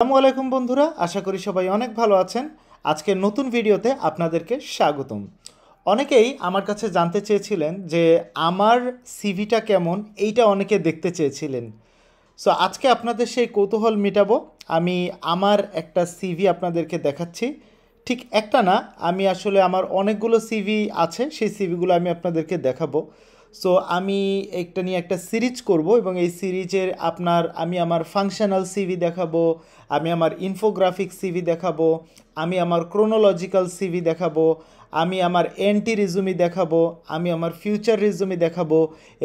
আসসালামু আলাইকুম বন্ধুরা আশা করি সবাই অনেক ভালো আছেন আজকে নতুন ভিডিওতে আপনাদেরকে স্বাগতম অনেকেই আমার কাছে জানতে চেয়েছিলেন যে আমার সিভিটা কেমন এইটা অনেকে দেখতে চেয়েছিলেন সো আজকে আপনাদের সেই কৌতূহল মেটাবো আমি আমার একটা সিভি আপনাদেরকে দেখাচ্ছি ঠিক একটা না আমি আসলে আমার অনেকগুলো সিভি আছে সেই সিভিগুলো আমি আপনাদেরকে দেখাবো সো আমি একটা নিয়ে একটা সিরিজ করব এবং এই সিরিজের আপনার আমি আমার ফাংশনাল সিভি দেখাবো আমি আমার ইনফোগ্রাফিক সিভি দেখাবো আমি আমার ক্রোনোলজিক্যাল সিভি দেখাবো আমি আমার অ্যান্টি রিজুমি দেখাবো আমি আমার ফিউচার রিজুমি দেখাবো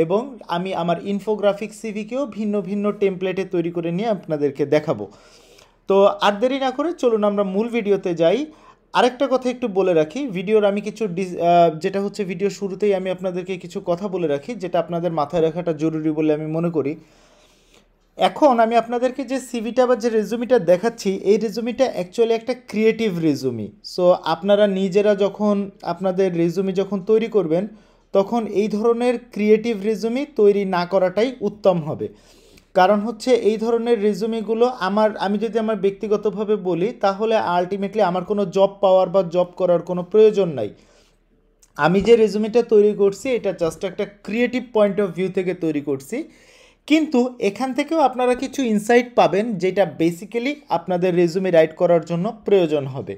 এবং আমি আমার ইনফোগ্রাফিক সিভিকেও ভিন্ন ভিন্ন টেমপ্লেটে তৈরি করে নিয়ে আপনাদেরকে দেখাবো তো আর দেরি না করে চলুন আমরা মূল ভিডিওতে যাই আরেকটা কথা একটু বলে রাখি ভিডিওর আমি কিছু যেটা হচ্ছে ভিডিও শুরুতেই আমি আপনাদেরকে কিছু কথা বলে রাখি যেটা আপনাদের মাথায় রাখাটা জরুরি বলে আমি মনে করি এখন আমি আপনাদেরকে যে সিভিটা বা যে রেজুমিটা দেখাচ্ছি এই রেজুমিটা অ্যাকচুয়ালি একটা ক্রিয়েটিভ রেজুমি সো আপনারা নিজেরা যখন আপনাদের রেজুমি যখন তৈরি করবেন তখন এই ধরনের ক্রিয়েটিভ রেজুমি তৈরি না করাটাই উত্তম হবে কারণ হচ্ছে এই ধরনের রেজুমিগুলো আমার আমি যদি আমার ব্যক্তিগতভাবে বলি তাহলে আলটিমেটলি আমার কোনো জব পাওয়ার বা জব করার কোনো প্রয়োজন নাই আমি যে রেজুমিটা তৈরি করছি এটা জাস্ট একটা ক্রিয়েটিভ পয়েন্ট অফ ভিউ থেকে তৈরি করছি কিন্তু এখান থেকেও আপনারা কিছু ইনসাইট পাবেন যেটা বেসিক্যালি আপনাদের রেজুমি রাইট করার জন্য প্রয়োজন হবে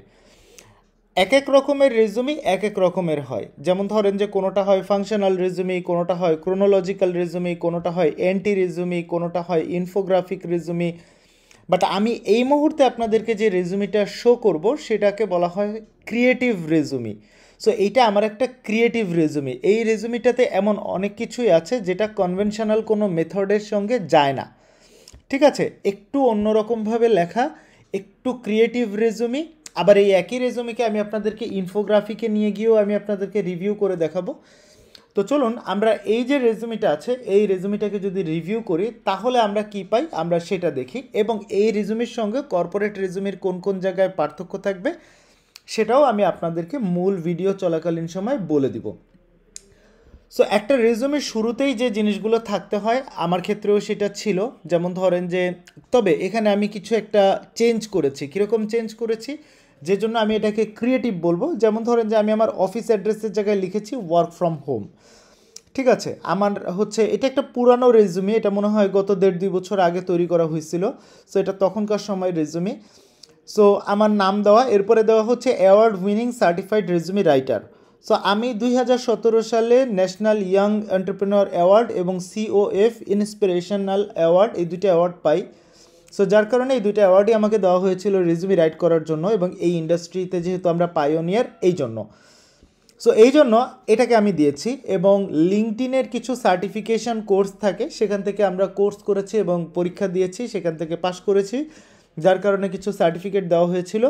এক এক রকমের রেজুমি এক এক রকমের হয় যেমন ধরেন যে কোনোটা হয় ফাংশনাল রেজুমি কোনোটা হয় ক্রোনোলজিক্যাল রেজুমি কোনোটা হয় অ্যান্টি রেজুমি কোনোটা হয় ইনফোগ্রাফিক রেজুমি বাট আমি এই মুহূর্তে আপনাদেরকে যে রেজুমিটা শো করব সেটাকে বলা হয় ক্রিয়েটিভ রেজুমি সো এইটা আমার একটা ক্রিয়েটিভ রেজুমি এই রেজুমিটাতে এমন অনেক কিছুই আছে যেটা কনভেনশনাল কোনো মেথডের সঙ্গে যায় না ঠিক আছে একটু অন্যরকমভাবে লেখা একটু ক্রিয়েটিভ রেজুমি আবার এই একই রেজুমিকে আমি আপনাদেরকে ইনফোগ্রাফিকে নিয়ে গিয়েও আমি আপনাদেরকে রিভিউ করে দেখাবো তো চলুন আমরা এই যে রেজুমিটা আছে এই রেজুমিটাকে যদি রিভিউ করি তাহলে আমরা কি পাই আমরা সেটা দেখি এবং এই রেজুমির সঙ্গে কর্পোরেট রেজুমির কোন কোন জায়গায় পার্থক্য থাকবে সেটাও আমি আপনাদেরকে মূল ভিডিও চলাকালীন সময় বলে দিব সো একটা রেজুমের শুরুতেই যে জিনিসগুলো থাকতে হয় আমার ক্ষেত্রেও সেটা ছিল যেমন ধরেন যে তবে এখানে আমি কিছু একটা চেঞ্জ করেছি কীরকম চেঞ্জ করেছি যে জন্য আমি এটাকে ক্রিয়েটিভ বলবো যেমন ধরেন যে আমি আমার অফিস অ্যাড্রেসের জায়গায় লিখেছি ওয়ার্ক ফ্রম হোম ঠিক আছে আমার হচ্ছে এটা একটা পুরানো রেজুমি এটা মনে হয় গত দেড় দুই বছর আগে তৈরি করা হয়েছিল সো এটা তখনকার সময় রেজুমি সো আমার নাম দেওয়া এরপরে দেওয়া হচ্ছে award winning certified resume writer so আমি দুই সালে ন্যাশনাল ইয়াং এন্টারপ্রেনর অ্যাওয়ার্ড এবং সিওএফ ইন্সপিরেশনাল অ্যাওয়ার্ড এই দুটি অ্যাওয়ার্ড পাই সো যার কারণে এই দুইটা অ্যাওয়ার্ডই আমাকে দেওয়া হয়েছিল রিজুমি রাইট করার জন্য এবং এই ইন্ডাস্ট্রিতে যেহেতু আমরা পায়োনিয়ার এই জন্য সো এই জন্য এটাকে আমি দিয়েছি এবং লিঙ্কডিনের কিছু সার্টিফিকেশান কোর্স থাকে সেখান থেকে আমরা কোর্স করেছি এবং পরীক্ষা দিয়েছি সেখান থেকে পাশ করেছি যার কারণে কিছু সার্টিফিকেট দেওয়া হয়েছিল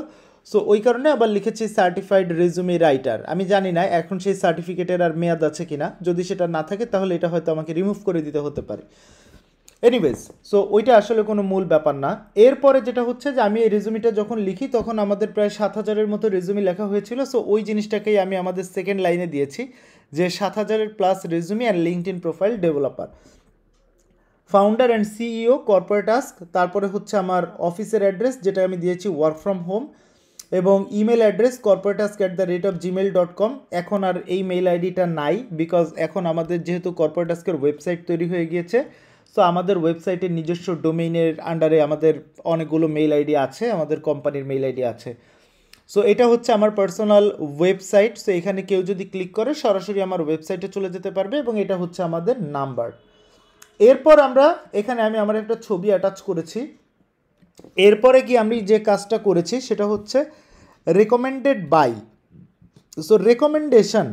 সো ওই কারণে আবার লিখেছি সার্টিফাইড রেজুমি রাইটার আমি জানি না এখন সেই সার্টিফিকেটের আর মেয়াদ আছে কিনা যদি সেটা না থাকে তাহলে এটা হয়তো আমাকে রিমুভ করে দিতে হতে পারে এনিওয়েজ সো ওইটা আসলে কোনো মূল ব্যাপার না এরপরে যেটা হচ্ছে যে আমি এই রেজুমিটা যখন লিখি তখন আমাদের প্রায় সাত হাজারের মতো রেজুমি লেখা হয়েছিল সো ওই জিনিসটাকেই আমি আমাদের সেকেন্ড লাইনে দিয়েছি যে সাত হাজারের plus resume and LinkedIn profile developer founder and CEO corporate ask তারপরে হচ্ছে আমার অফিসের অ্যাড্রেস যেটা আমি দিয়েছি ওয়ার্ক ফ্রম হোম এবং email address corporate ask at the rate of Gmail dot com এখন আর এই মেল আইডিটা নাই বিকজ এখন আমাদের যেহেতু কর্পোরেট আস্কের ওয়েবসাইট তৈরি হয়ে গিয়েছে সো আমাদের ওয়েবসাইটের নিজস্ব ডোমেইনের আন্ডারে আমাদের অনেকগুলো মেইল আইডি আছে আমাদের কোম্পানির মেইল আইডি আছে সো এটা হচ্ছে আমার পার্সোনাল ওয়েবসাইট সো এখানে কেউ যদি ক্লিক করে সরাসরি আমার ওয়েবসাইটে চলে যেতে পারবে এবং এটা হচ্ছে আমাদের নাম্বার এরপর আমরা এখানে আমি আমার একটা ছবি অ্যাটাচ করেছি এরপরে কি আমি যে কাজটা করেছি সেটা হচ্ছে রেকমেন্ডেড বাই সো রেকমেন্ডেশন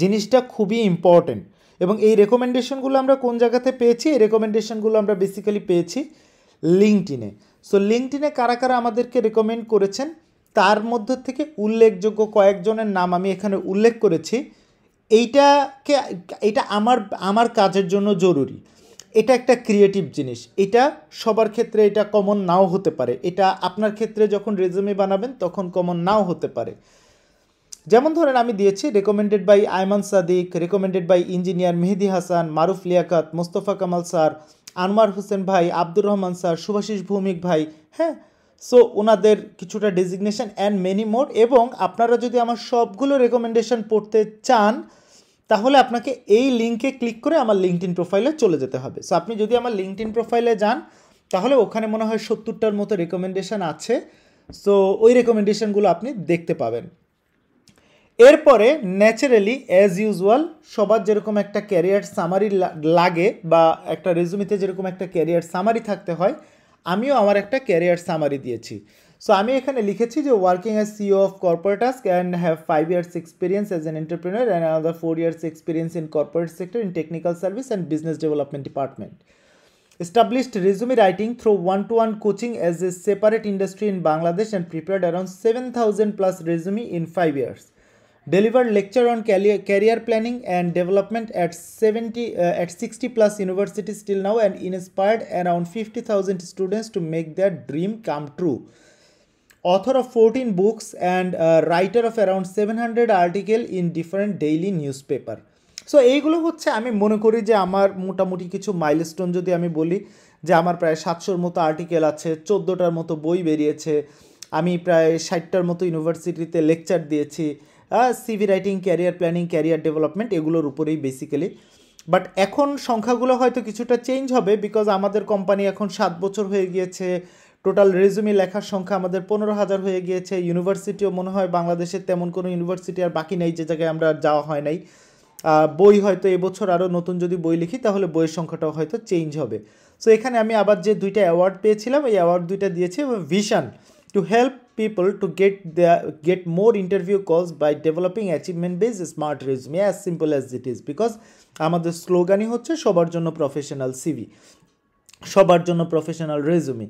জিনিসটা খুবই ইম্পর্টেন্ট এবং এই রেকমেন্ডেশনগুলো আমরা কোন জায়গাতে পেয়েছি এই রেকমেন্ডেশনগুলো আমরা বেসিক্যালি পেয়েছি লিঙ্কটিনে সো লিঙ্কটিনে কারা কারা আমাদেরকে রেকমেন্ড করেছেন তার মধ্যে থেকে উল্লেখযোগ্য কয়েকজনের নাম আমি এখানে উল্লেখ করেছি এইটাকে এটা আমার আমার কাজের জন্য জরুরি এটা একটা ক্রিয়েটিভ জিনিস এটা সবার ক্ষেত্রে এটা কমন নাও হতে পারে এটা আপনার ক্ষেত্রে যখন রেজুমে বানাবেন তখন কমন নাও হতে পারে যেমন ধরেন আমি দিয়েছি recommended by Ayman Sadiq recommended by engineer Mehedi Hasan Maruf Liakat Mostafa Kamal sir Anwar Hossain ভাই আব্দুর রহমান স্যার শুভাশিস ভৌমিক ভাই হ্যাঁ সো ওনাদের কিছুটা ডেজিগনেশন অ্যান্ড মেনি মোর এবং আপনারা যদি আমার সবগুলো রেকমেন্ডেশন পড়তে চান তাহলে আপনাকে এই লিঙ্কে ক্লিক করে আমার লিঙ্কড প্রোফাইলে চলে যেতে হবে সো আপনি যদি আমার লিঙ্কড প্রোফাইলে যান তাহলে ওখানে মনে হয় সত্তরটার মতো রেকমেন্ডেশন আছে সো ওই রেকমেন্ডেশনগুলো আপনি দেখতে পাবেন এরপরে ন্যাচারালি অ্যাজ ইউজুয়াল সবার যেরকম একটা ক্যারিয়ার সামারি লাগে বা একটা রেজুমিতে যেরকম একটা ক্যারিয়ার সামারি থাকতে হয় আমিও আমার একটা ক্যারিয়ার সামারি দিয়েছি সো আমি এখানে লিখেছি যে working as CEO of corporate task and have five years experience as an entrepreneur and another four years experience in corporate sector in technical service and business development department established resume writing through one to one coaching as a separate industry in Bangladesh and prepared around seven thousand plus resume in five years delivered lecture on career planning and development at 70 uh, at 60 plus universities till now and inspired around 50000 students to make their dream come true author of 14 books and uh, writer of around 700 article in different daily newspaper so এইগুলো হচ্ছে আমি মনে করি যে আমার মোটামুটি কিছু milestone যদি আমি বলি যে আমার প্রায় সাতশোর মতো আর্টিকেল আছে চোদ্দোটার মতো বই বেরিয়েছে আমি প্রায় ষাটটার মতো ইউনিভার্সিটিতে লেকচার দিয়েছি CV writing career planning career development এগুলোর উপরেই বেসিক্যালি বাট এখন সংখ্যাগুলো হয়তো কিছুটা চেঞ্জ হবে বিকজ আমাদের কোম্পানি এখন সাত বছর হয়ে গিয়েছে টোটাল রেজুমি লেখার সংখ্যা আমাদের পনেরো হাজার হয়ে গিয়েছে ইউনিভার্সিটিও মনে হয় বাংলাদেশের তেমন কোনো ইউনিভার্সিটি আর বাকি নেই যে জায়গায় আমরা যাওয়া হয় নাই বই হয়তো এবছর আরও নতুন যদি বই লিখি তাহলে বইয়ের সংখ্যাটাও হয়তো চেঞ্জ হবে সো এখানে আমি আবার যে দুইটা অ্যাওয়ার্ড পেয়েছিলাম এই অ্যাওয়ার্ড দুইটা দিয়েছি vision to help people to get their get more interview calls by developing achievement based smart resume as simple as it is because আমাদের স্লোগানই হচ্ছে সবার জন্য প্রফেশনাল সিভি সবার জন্য প্রফেশনাল রেজুমি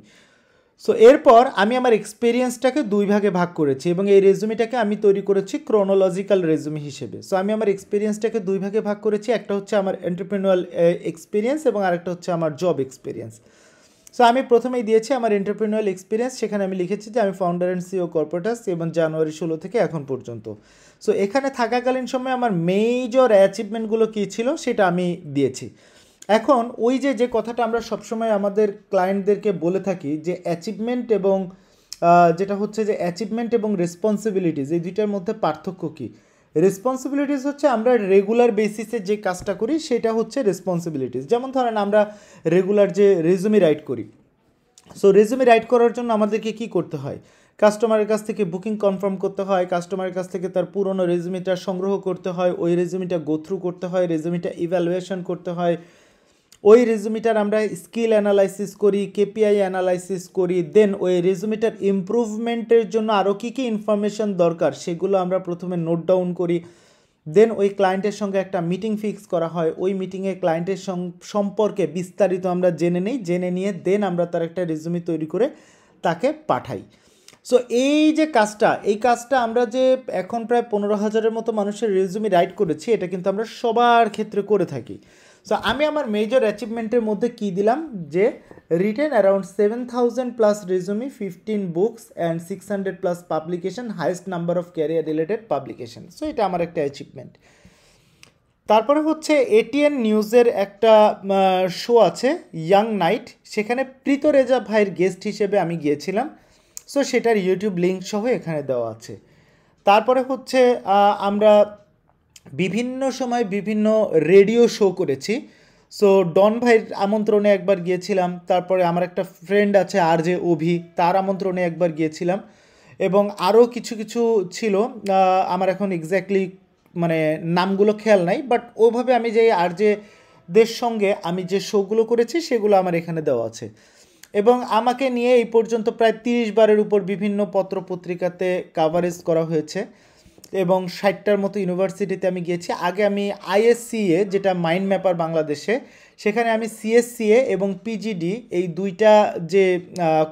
সো এরপর আমি আমার এক্সপিরিয়েন্সটাকে দুই ভাগে ভাগ করেছি এবং এই রেজুমিটাকে আমি তৈরি করেছি ক্রোনোলজিক্যাল রেজুমি হিসেবে সো আমি আমার এক্সপিরিয়েন্সটাকে দুই ভাগে ভাগ করেছি একটা হচ্ছে আমার এন্টারপ্রেনুয়াল এক্সপিরিয়েন্স এবং আরেকটা হচ্ছে আমার জব এক্সপিরিয়েন্স সো আমি প্রথমেই দিয়েছি আমার এন্টারপ্রিনিয়াল এক্সপিরিয়েন্স সেখানে আমি লিখেছি যে আমি ফাউন্ডার অ্যান্ড সিও কর্পোরেটাস এবং জানুয়ারি ষোলো থেকে এখন পর্যন্ত সো এখানে থাকাকালীন সময়ে আমার মেজর অ্যাচিভমেন্টগুলো কী ছিল সেটা আমি দিয়েছি এখন ওই যে যে কথাটা আমরা সবসময় আমাদের ক্লায়েন্টদেরকে বলে থাকি যে অ্যাচিভমেন্ট এবং যেটা হচ্ছে যে অ্যাচিভমেন্ট এবং রেসপন্সিবিলিটিস এই দুইটার মধ্যে পার্থক্য কী রেসপন্সিবিলিটিস হচ্ছে আমরা রেগুলার বেসিসে যে কাজটা করি সেটা হচ্ছে রেসপন্সিবিলিটিস যেমন ধরেন আমরা রেগুলার যে রেজুমি রাইট করি সো রেজুমি রাইট করার জন্য আমাদেরকে কি করতে হয় কাস্টমারের কাছ থেকে বুকিং কনফার্ম করতে হয় কাস্টমারের কাছ থেকে তার পুরনো রেজুমিটা সংগ্রহ করতে হয় ওই রেজুমিটা গোথ্রু করতে হয় রেজুমিটা ইভ্যালুয়েশন করতে হয় ওই রেজুমিটার আমরা স্কিল অ্যানালাইসিস করি কেপিআই অ্যানালাইসিস করি দেন ওই রেজুমিটার ইম্প্রুভমেন্টের জন্য আরও কী কী ইনফরমেশন দরকার সেগুলো আমরা প্রথমে নোট ডাউন করি দেন ওই ক্লায়েন্টের সঙ্গে একটা মিটিং ফিক্স করা হয় ওই মিটিংয়ে ক্লায়েন্টের সম্পর্কে বিস্তারিত আমরা জেনে নিই জেনে নিয়ে দেন আমরা তার একটা রেজুমি তৈরি করে তাকে পাঠাই সো এই যে কাজটা এই কাজটা আমরা যে এখন প্রায় পনেরো হাজারের মতো মানুষের রেজুমি রাইট করেছি এটা কিন্তু আমরা সবার ক্ষেত্রে করে থাকি সো আমি আমার মেজর অ্যাচিভমেন্টের মধ্যে কি দিলাম যে written around seven thousand plus resume fifteen books and six hundred plus publication highest number of career related publication so এটা আমার একটা অ্যাচিভমেন্ট তারপরে হচ্ছে এটিএন নিউজের একটা শো আছে ইয়াং নাইট সেখানে প্রীত রেজা ভাইয়ের গেস্ট হিসেবে আমি গিয়েছিলাম সো সেটার ইউটিউব লিঙ্ক সহ এখানে দেওয়া আছে তারপরে হচ্ছে আমরা বিভিন্ন সময় বিভিন্ন রেডিও শো করেছি সো ডন ভাইয়ের আমন্ত্রণে একবার গিয়েছিলাম তারপরে আমার একটা ফ্রেন্ড আছে আর জে অভি তার আমন্ত্রণে একবার গিয়েছিলাম এবং আরও কিছু কিছু ছিল আমার এখন এক্স্যাক্টলি মানে নামগুলো খেয়াল নাই বাট ওভাবে আমি যে আর যে দের সঙ্গে আমি যে শোগুলো করেছি সেগুলো আমার এখানে দেওয়া আছে এবং আমাকে নিয়ে এই পর্যন্ত প্রায় তিরিশ বারের উপর বিভিন্ন পত্রপত্রিকাতে কাভারেজ করা হয়েছে এবং ষাটটার মতো ইউনিভার্সিটিতে আমি গিয়েছি আগে আমি আইএসসিএ যেটা মাইন্ড ম্যাপার বাংলাদেশে সেখানে আমি সিএসসিএ এবং পিজিডি এই দুইটা যে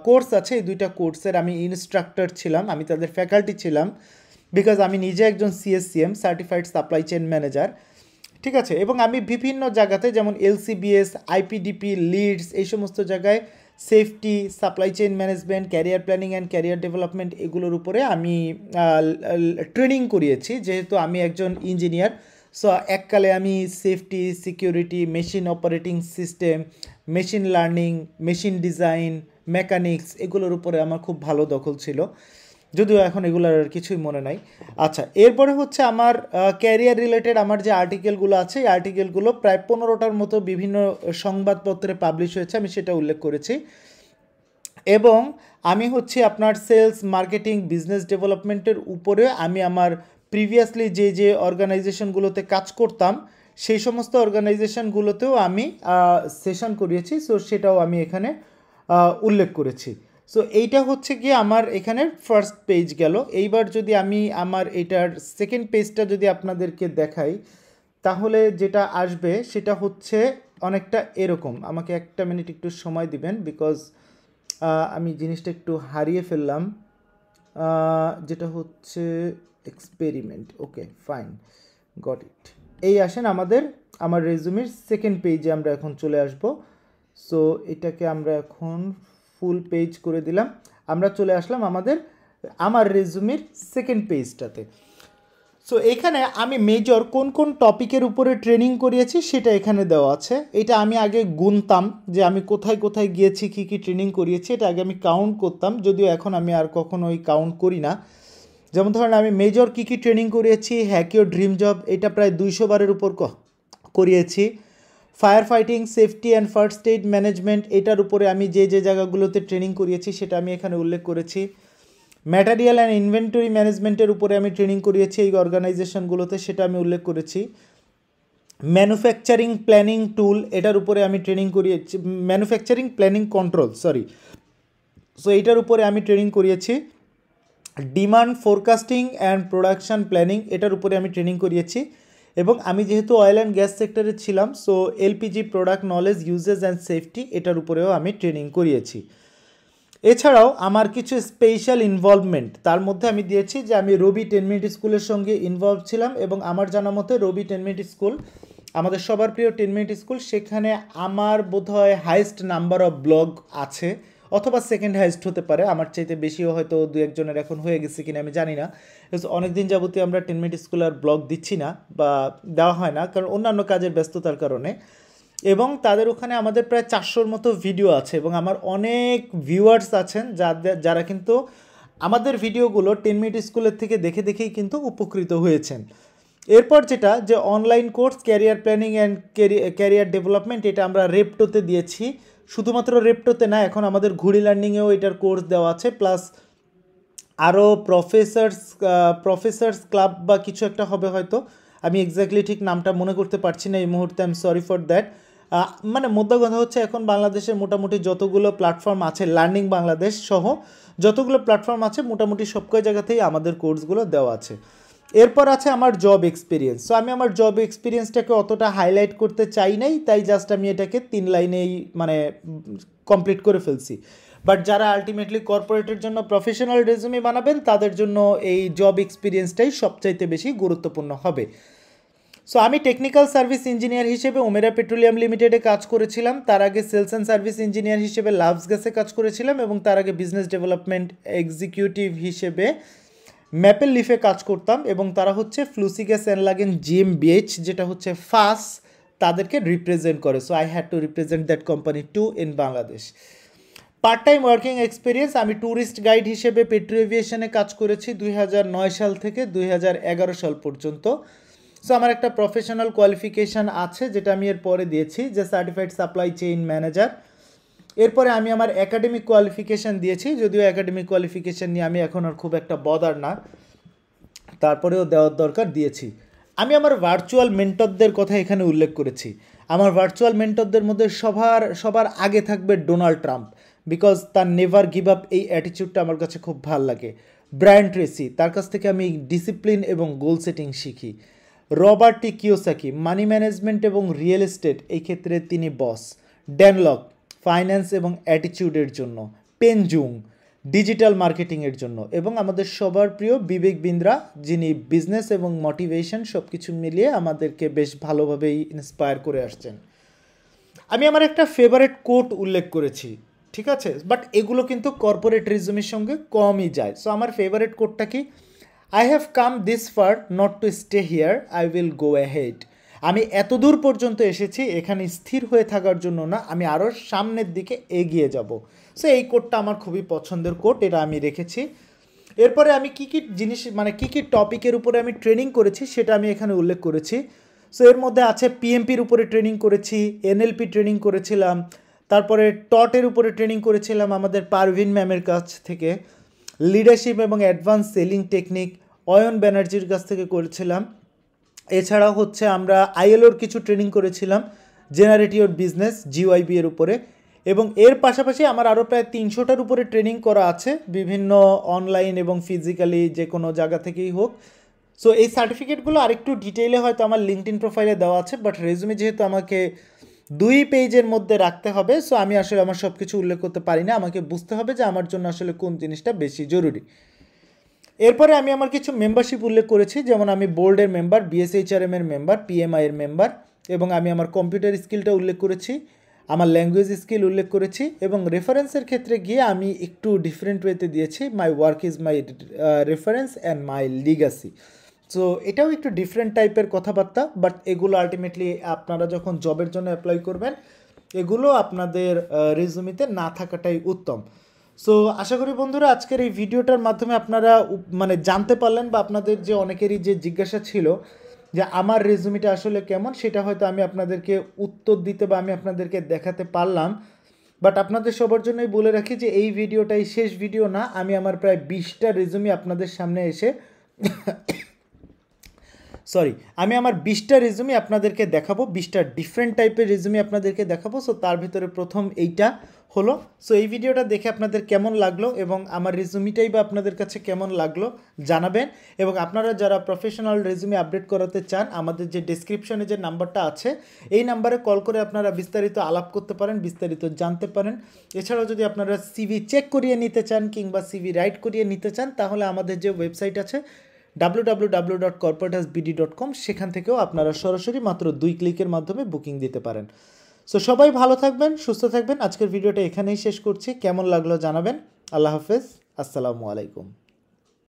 কোর্স আছে এই দুইটা কোর্সের আমি ইনস্ট্রাক্টর ছিলাম আমি তাদের ফ্যাকাল্টি ছিলাম বিকজ আমি নিজে একজন CSCM certified supply chain manager ঠিক আছে এবং আমি বিভিন্ন জায়গাতে যেমন এলসিবিএস আইপিডিপি লিডস এই সমস্ত জায়গায় safety supply chain management career planning and career development এগুলোর উপরে আমি ট্রেনিং করিয়েছি যেহেতু আমি একজন ইঞ্জিনিয়ার সো এককালে আমি safety security machine operating system machine learning machine design mechanics এগুলোর উপরে আমার খুব ভালো দখল ছিল যদিও এখন এগুলোর আর কিছুই মনে নাই আচ্ছা এরপরে হচ্ছে আমার ক্যারিয়ার রিলেটেড আমার যে আর্টিকেলগুলো আছে এই আর্টিকেলগুলো প্রায় পনেরোটার মতো বিভিন্ন সংবাদপত্রে পাবলিশ হয়েছে আমি সেটা উল্লেখ করেছি এবং আমি হচ্ছে আপনার সেলস মার্কেটিং বিজনেস ডেভেলপমেন্টের উপরে আমি আমার প্রিভিয়াসলি যে যে অর্গানাইজেশনগুলোতে কাজ করতাম সেই সমস্ত অর্গানাইজেশনগুলোতেও আমি সেশন করিয়েছি সো সেটাও আমি এখানে উল্লেখ করেছি সো এইটা হচ্ছে গিয়ে আমার এখানের ফার্স্ট পেজ গেল এইবার যদি আমি আমার এটার সেকেন্ড পেজটা যদি আপনাদেরকে দেখাই তাহলে যেটা আসবে সেটা হচ্ছে অনেকটা এরকম আমাকে একটা মিনিট একটু সময় দিবেন বিকজ আমি জিনিসটা একটু হারিয়ে ফেললাম যেটা হচ্ছে experiment okay fine got it এই আসেন আমাদের আমার রেজুমের সেকেন্ড পেজে আমরা এখন চলে আসব সো এটাকে আমরা এখন ফুল পেজ করে দিলাম আমরা চলে আসলাম আমাদের আমার রেজুমের সেকেন্ড পেজটাতে সো এখানে আমি মেজর কোন কোন টপিকের উপরে ট্রেনিং করিয়েছি সেটা এখানে দেওয়া আছে এটা আমি আগে গুনতাম যে আমি কোথায় কোথায় গিয়েছি কী কী ট্রেনিং করিয়েছি এটা আগে আমি কাউন্ট করতাম যদিও এখন আমি আর কখনো ওই কাউন্ট করি না যেমন ধরেন আমি মেজর কী কী ট্রেনিং করিয়েছি হ্যাকিও ড্রিম জব এটা প্রায় দুইশো বারের উপর করিয়েছি fire fighting safety and first aid management এটার উপরে আমি যে যে জায়গাগুলোতে ট্রেনিং করিয়েছি সেটা আমি এখানে উল্লেখ করেছি ম্যাটারিয়াল অ্যান্ড ইনভেন্টরি ম্যানেজমেন্টের উপরে আমি ট্রেনিং করিয়েছি এই অর্গানাইজেশনগুলোতে সেটা আমি উল্লেখ করেছি ম্যানুফ্যাকচারিং প্ল্যানিং টুল এটার উপরে আমি ট্রেনিং করিয়েছি manufacturing planning control sorry so এটার উপরে আমি ট্রেনিং করিয়েছি demand forecasting and production planning এটার উপরে আমি ট্রেনিং করিয়েছি এবং আমি যেহেতু অয়েল অ্যান্ড গ্যাস সেক্টরে ছিলাম so LPG product knowledge uses and safety এটার উপরেও আমি ট্রেনিং করিয়েছি এছাড়াও আমার কিছু স্পেশাল ইনভলভমেন্ট তার মধ্যে আমি দিয়েছি যে আমি রবি টেনমিট স্কুলের সঙ্গে ইনভলভ ছিলাম এবং আমার জানা মতে রবি টেনমিট স্কুল আমাদের সবার প্রিয় টেনমিট স্কুল সেখানে আমার বোধহয় হাইস্ট নাম্বার অফ ব্লগ আছে অথবা সেকেন্ড হাইস্ট হতে পারে আমার চাইতে বেশিও হয়তো দু একজনের এখন হয়ে গেছে কিনা আমি জানি না অনেক দিন যাবতীয় আমরা টেন মিনিট স্কুল আর ব্লগ দিচ্ছি না বা দেওয়া হয় না কারণ অন্যান্য কাজের ব্যস্ততার কারণে এবং তাদের ওখানে আমাদের প্রায় চারশোর মতো ভিডিও আছে এবং আমার অনেক ভিউয়ার্স আছেন যাদের যারা কিন্তু আমাদের ভিডিওগুলো টেন মিনিট স্কুলের থেকে দেখে দেখেই কিন্তু উপকৃত হয়েছেন এরপর যেটা যে online course career planning and career development এটা আমরা রেপটোতে দিয়েছি শুধুমাত্র রেপটোতে না এখন আমাদের ঘুড়ি লার্নিংয়েও এটার কোর্স দেওয়া আছে প্লাস আরও প্রফেসার্স প্রফেসার্স ক্লাব বা কিছু একটা হবে হয়তো আমি এক্স্যাক্টলি ঠিক নামটা মনে করতে পারছি না এই মুহূর্তে I am sorry for that মানে মোদ্দা কথা হচ্ছে এখন বাংলাদেশের মোটামুটি যতগুলো প্ল্যাটফর্ম আছে লার্নিং বাংলাদেশ সহ যতগুলো প্ল্যাটফর্ম আছে মোটামুটি সবকয় জায়গাতেই আমাদের কোর্সগুলো দেওয়া আছে এরপর আছে আমার জব এক্সপিরিয়েন্স সো আমি আমার জব এক্সপিরিয়েন্সটাকে অতটা হাইলাইট করতে চাই নাই তাই জাস্ট আমি এটাকে তিন লাইনেই মানে কমপ্লিট করে ফেলছি বাট যারা আলটিমেটলি কর্পোরেটের জন্য প্রফেশনাল রেজুমি বানাবেন তাদের জন্য এই জব এক্সপিরিয়েন্সটাই সবচাইতে বেশি গুরুত্বপূর্ণ হবে সো আমি টেকনিক্যাল সার্ভিস ইঞ্জিনিয়ার হিসেবে ওমেরা পেট্রোলিয়াম লিমিটেডে কাজ করেছিলাম তার আগে সেলস অ্যান্ড সার্ভিস ইঞ্জিনিয়ার হিসেবে লাভস গ্যাসে কাজ করেছিলাম এবং তার আগে বিজনেস ডেভেলপমেন্ট এক্সিকিউটিভ হিসেবে ম্যাপেল লিফে কাজ করতাম এবং তারা হচ্ছে ফ্লুসিকেস অ্যানলাগেন জিএম বিএইচ যেটা হচ্ছে ফাস তাদেরকে রিপ্রেজেন্ট করে so I had to represent that company to in Bangladesh part time working experience আমি ট্যুরিস্ট গাইড হিসেবে পেট্রো এভিয়েশনে কাজ করেছি দুই সাল থেকে দুই সাল পর্যন্ত সো আমার একটা প্রফেশনাল কোয়ালিফিকেশান আছে যেটা আমি এর পরে দিয়েছি যে সার্টিফাইড সাপ্লাই চেইন ম্যানেজার এরপরে আমি আমার একাডেমিক কোয়ালিফিকেশান দিয়েছি যদিও একাডেমিক কোয়ালিফিকেশান নিয়ে আমি এখন আর খুব একটা বদার না তারপরেও দেওয়ার দরকার দিয়েছি আমি আমার ভার্চুয়াল মেন্টরদের কথা এখানে উল্লেখ করেছি আমার ভার্চুয়াল মেন্টরদের মধ্যে সবার সবার আগে থাকবে ডোনাল্ড ট্রাম্প বিকজ তার নেভার গিভ আপ এই অ্যাটিচিউডটা আমার কাছে খুব ভাল লাগে ব্র্যান্ড রেসি তার কাছ থেকে আমি ডিসিপ্লিন এবং গোল সেটিং শিখি রবার্টি কিওসাকি মানি ম্যানেজমেন্ট এবং রিয়েল এস্টেট এই ক্ষেত্রে তিনি বস ড্যানলক ফাইন্যান্স এবং অ্যাটিচিউডের জন্য পেনজুং ডিজিটাল মার্কেটিংয়ের জন্য এবং আমাদের সবার প্রিয় বিবেক বিন্দ্রা যিনি বিজনেস এবং মোটিভেশন সব কিছু মিলিয়ে আমাদেরকে বেশ ভালোভাবেই ইন্সপায়ার করে আসছেন আমি আমার একটা ফেভারেট কোট উল্লেখ করেছি ঠিক আছে বাট এগুলো কিন্তু কর্পোরেট রিজমের সঙ্গে কমই যায় সো আমার ফেভারেট কোটটা কি I have come this far not to stay here I will go ahead আমি এত দূর পর্যন্ত এসেছি এখানে স্থির হয়ে থাকার জন্য না আমি আরও সামনের দিকে এগিয়ে যাব সো এই কোডটা আমার খুবই পছন্দের কোড এটা আমি রেখেছি এরপরে আমি কী কী জিনিস মানে কী কী টপিকের উপরে আমি ট্রেনিং করেছি সেটা আমি এখানে উল্লেখ করেছি সো এর মধ্যে আছে পিএমপির উপরে ট্রেনিং করেছি এনএলপি ট্রেনিং করেছিলাম তারপরে টটের উপরে ট্রেনিং করেছিলাম আমাদের পারভিন ম্যামের কাছ থেকে লিডারশিপ এবং অ্যাডভান্স সেলিং টেকনিক অয়ন ব্যানার্জির কাছ থেকে করেছিলাম এছাড়াও হচ্ছে আমরা আইএলওর কিছু ট্রেনিং করেছিলাম জেনারেট ইউর বিজনেস জিওয়াইবি এর উপরে এবং এর পাশাপাশি আমার আরও প্রায় তিনশোটার উপরে ট্রেনিং করা আছে বিভিন্ন অনলাইন এবং ফিজিক্যালি যে কোনো জায়গা থেকেই হোক সো এই সার্টিফিকেটগুলো আরেকটু ডিটেইলে হয়তো আমার লিঙ্কড ইন প্রোফাইলে দেওয়া আছে বাট রেজুমে যেহেতু আমাকে দুই পেজের মধ্যে রাখতে হবে সো আমি আসলে আমার সব কিছু উল্লেখ করতে পারি না আমাকে বুঝতে হবে যে আমার জন্য আসলে কোন জিনিসটা বেশি জরুরি এরপরে আমি আমার কিছু মেম্বারশিপ উল্লেখ করেছি যেমন আমি বোর্ডের মেম্বার বিএসএইচআরএম এর মেম্বার পিএমআই এর মেম্বার এবং আমি আমার কম্পিউটার স্কিলটা উল্লেখ করেছি আমার ল্যাঙ্গুয়েজ স্কিল উল্লেখ করেছি এবং রেফারেন্সের ক্ষেত্রে গিয়ে আমি একটু ডিফারেন্ট ওয়েতে দিয়েছি my work is my reference and my legacy so এটাও একটু ডিফারেন্ট টাইপের কথাবার্তা বাট এগুলো আলটিমেটলি আপনারা যখন জবের জন্য অ্যাপ্লাই করবেন এগুলো আপনাদের রেজুমিতে না থাকাটাই উত্তম সো আশা করি বন্ধুরা আজকের এই ভিডিওটার মাধ্যমে আপনারা মানে জানতে পারলেন বা আপনাদের যে অনেকেরই যে জিজ্ঞাসা ছিল যে আমার রেজুমিটা আসলে কেমন সেটা হয়তো আমি আপনাদেরকে উত্তর দিতে বা আমি আপনাদেরকে দেখাতে পারলাম বাট আপনাদের সবার জন্যই বলে রাখি যে এই ভিডিওটাই শেষ ভিডিও না আমি আমার প্রায় বিশটা রেজুমি আপনাদের সামনে এসে সরি আমি আমার বিশটা রেজুমি আপনাদেরকে দেখাবো বিশটা ডিফারেন্ট টাইপের রেজুমি আপনাদেরকে দেখাবো সো তার ভিতরে প্রথম এইটা হলো সো এই ভিডিওটা দেখে আপনাদের কেমন লাগলো এবং আমার রেজুমিটাই বা আপনাদের কাছে কেমন লাগলো জানাবেন এবং আপনারা যারা প্রফেশনাল রেজুমি আপডেট করাতে চান আমাদের যে ডিসক্রিপশনে যে নাম্বারটা আছে এই নাম্বারে কল করে আপনারা বিস্তারিত আলাপ করতে পারেন বিস্তারিত জানতে পারেন এছাড়াও যদি আপনারা সিভি চেক করিয়ে নিতে চান কিংবা সিভি রাইট করিয়ে নিতে চান তাহলে আমাদের যে ওয়েবসাইট আছে ডাব্লু ডট কম সেখান থেকেও আপনারা সরাসরি মাত্র দুই ক্লিকের মাধ্যমে বুকিং দিতে পারেন সো সবাই ভালো থাকবেন সুস্থ থাকবেন আজকের ভিডিওটা এখানেই শেষ করছি কেমন লাগলো জানাবেন আল্লাহ হাফেজ আসসালামু আলাইকুম